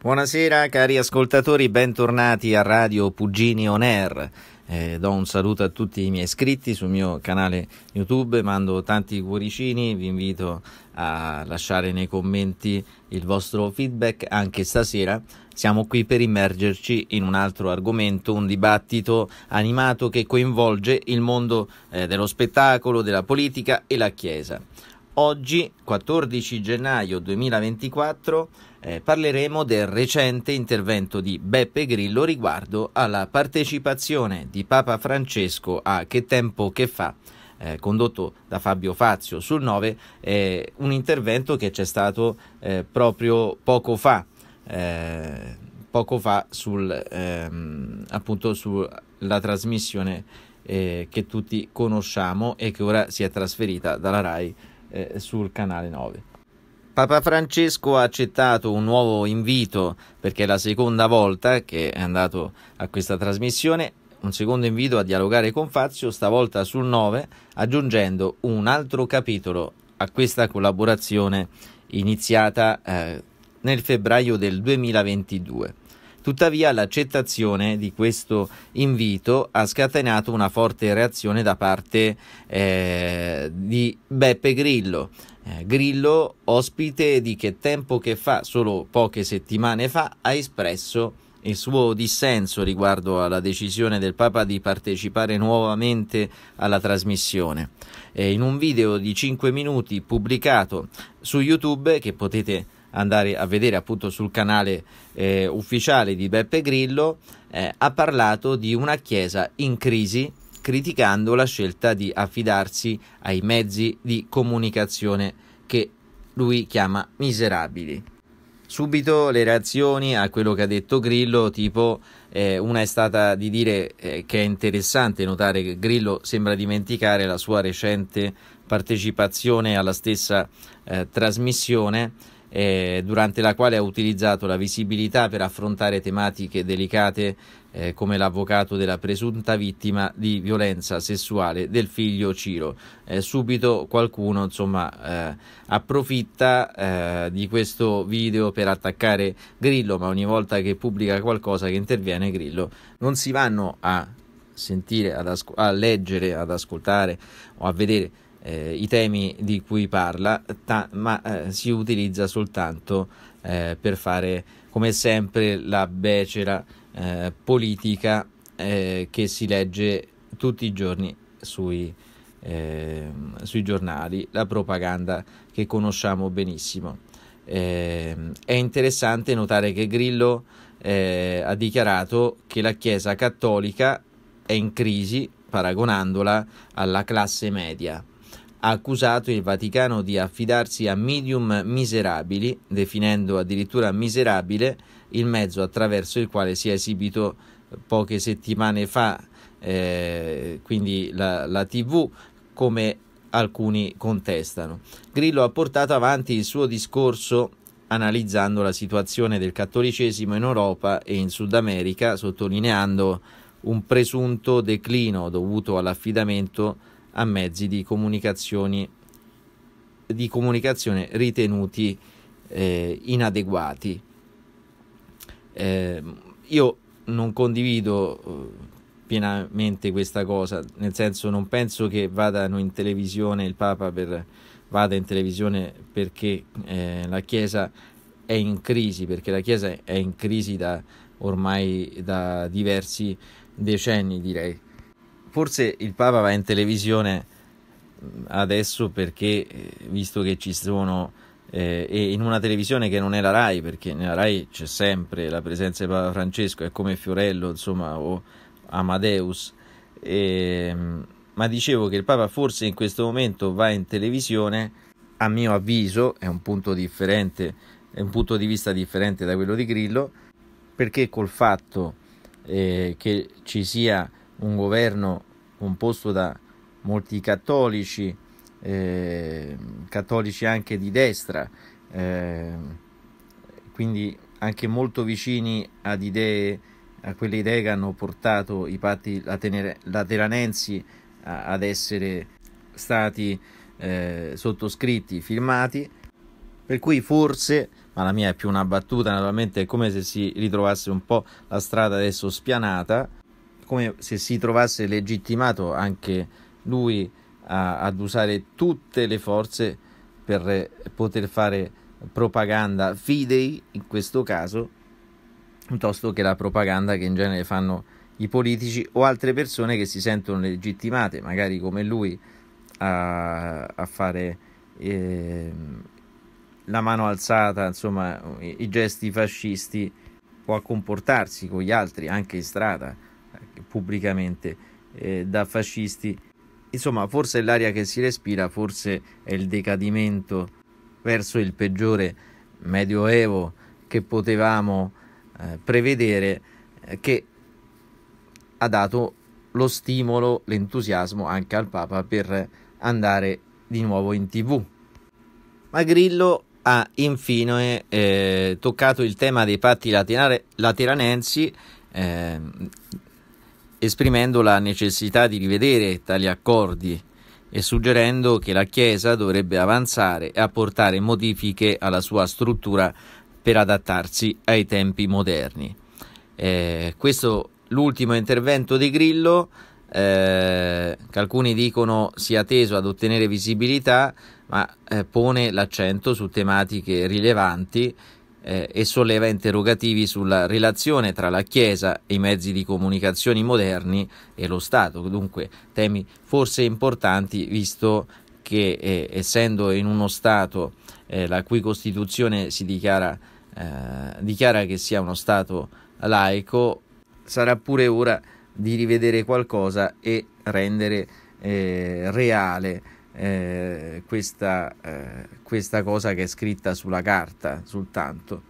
Buonasera cari ascoltatori, bentornati a Radio Pugini On Air. Eh, do un saluto a tutti i miei iscritti sul mio canale YouTube, mando tanti cuoricini, vi invito a lasciare nei commenti il vostro feedback anche stasera. Siamo qui per immergerci in un altro argomento, un dibattito animato che coinvolge il mondo eh, dello spettacolo, della politica e la Chiesa. Oggi, 14 gennaio 2024, eh, parleremo del recente intervento di Beppe Grillo riguardo alla partecipazione di Papa Francesco a Che tempo che fa, eh, condotto da Fabio Fazio sul 9, eh, un intervento che c'è stato eh, proprio poco fa. Eh, poco fa sul, ehm, appunto sulla trasmissione eh, che tutti conosciamo e che ora si è trasferita dalla RAI eh, sul canale 9. Papa Francesco ha accettato un nuovo invito perché è la seconda volta che è andato a questa trasmissione, un secondo invito a dialogare con Fazio, stavolta sul 9, aggiungendo un altro capitolo a questa collaborazione iniziata eh, nel febbraio del 2022. Tuttavia l'accettazione di questo invito ha scatenato una forte reazione da parte eh, di Beppe Grillo. Eh, Grillo, ospite di Che Tempo Che Fa, solo poche settimane fa, ha espresso il suo dissenso riguardo alla decisione del Papa di partecipare nuovamente alla trasmissione. Eh, in un video di 5 minuti pubblicato su YouTube che potete andare a vedere appunto sul canale eh, ufficiale di Beppe Grillo, eh, ha parlato di una Chiesa in crisi criticando la scelta di affidarsi ai mezzi di comunicazione che lui chiama miserabili subito le reazioni a quello che ha detto Grillo, tipo eh, una è stata di dire eh, che è interessante notare che Grillo sembra dimenticare la sua recente partecipazione alla stessa eh, trasmissione eh, durante la quale ha utilizzato la visibilità per affrontare tematiche delicate eh, come l'avvocato della presunta vittima di violenza sessuale del figlio Ciro. Eh, subito qualcuno insomma, eh, approfitta eh, di questo video per attaccare Grillo, ma ogni volta che pubblica qualcosa che interviene Grillo non si vanno a sentire, ad a leggere, ad ascoltare o a vedere eh, i temi di cui parla, ta- ma eh, si utilizza soltanto eh, per fare, come sempre, la becera eh, politica eh, che si legge tutti i giorni sui, ehm, sui giornali, la propaganda che conosciamo benissimo. Ehm, è interessante notare che Grillo eh, ha dichiarato che la Chiesa cattolica è in crisi paragonandola alla classe media ha accusato il Vaticano di affidarsi a medium miserabili, definendo addirittura miserabile il mezzo attraverso il quale si è esibito poche settimane fa, eh, quindi la, la TV, come alcuni contestano. Grillo ha portato avanti il suo discorso analizzando la situazione del cattolicesimo in Europa e in Sud America, sottolineando un presunto declino dovuto all'affidamento a mezzi di, di comunicazione ritenuti eh, inadeguati. Eh, io non condivido eh, pienamente questa cosa, nel senso non penso che vadano in televisione il Papa per, vada in televisione perché eh, la Chiesa è in crisi, perché la Chiesa è in crisi da ormai da diversi decenni direi forse il Papa va in televisione mm, adesso perché, eh, visto che ci sono, eh, e in una televisione che non è la RAI, perché nella RAI c'è sempre la presenza di Papa Francesco, è come Fiorello, insomma, o Amadeus, e, ehm, ma dicevo che il Papa forse in questo momento va in televisione, a mio avviso, è un punto differente, è un punto di vista differente da quello di Grillo, perché col fatto eh, che ci sia un governo composto da molti cattolici, eh, cattolici anche di destra, eh, quindi anche molto vicini ad idee, a quelle idee che hanno portato i patti lateranensi ad essere stati eh, sottoscritti, firmati, per cui forse, ma la mia è più una battuta, naturalmente è come se si ritrovasse un po' la strada adesso spianata, come se si trovasse legittimato anche lui a, ad usare tutte le forze per eh, poter fare propaganda fidei in questo caso piuttosto che la propaganda che in genere fanno i politici o altre persone che si sentono legittimate magari come lui a, a fare eh, la mano alzata insomma i, i gesti fascisti o a comportarsi con gli altri anche in strada pubblicamente eh, da fascisti. Insomma, forse è l'aria che si respira, forse è il decadimento verso il peggiore medioevo che potevamo eh, prevedere eh, che ha dato lo stimolo, l'entusiasmo anche al Papa per andare di nuovo in tv. Ma Grillo ha infine eh, toccato il tema dei patti lateranensi eh, esprimendo la necessità di rivedere tali accordi e suggerendo che la Chiesa dovrebbe avanzare e apportare modifiche alla sua struttura per adattarsi ai tempi moderni. Eh, questo l'ultimo intervento di Grillo, eh, che alcuni dicono sia teso ad ottenere visibilità, ma eh, pone l'accento su tematiche rilevanti eh, e solleva interrogativi sulla relazione tra la Chiesa e i mezzi di comunicazione moderni e lo Stato, dunque temi forse importanti visto che eh, essendo in uno Stato eh, la cui Costituzione si dichiara, eh, dichiara che sia uno Stato laico, sarà pure ora di rivedere qualcosa e rendere eh, reale eh, questa, eh, questa cosa che è scritta sulla carta soltanto.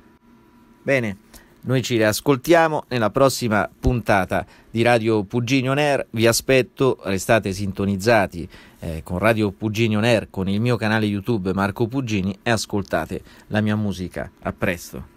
Bene, noi ci riascoltiamo nella prossima puntata di Radio Puginio Nair. Vi aspetto, restate sintonizzati eh, con Radio Puginio Nair, con il mio canale YouTube Marco Pugini e ascoltate la mia musica. A presto.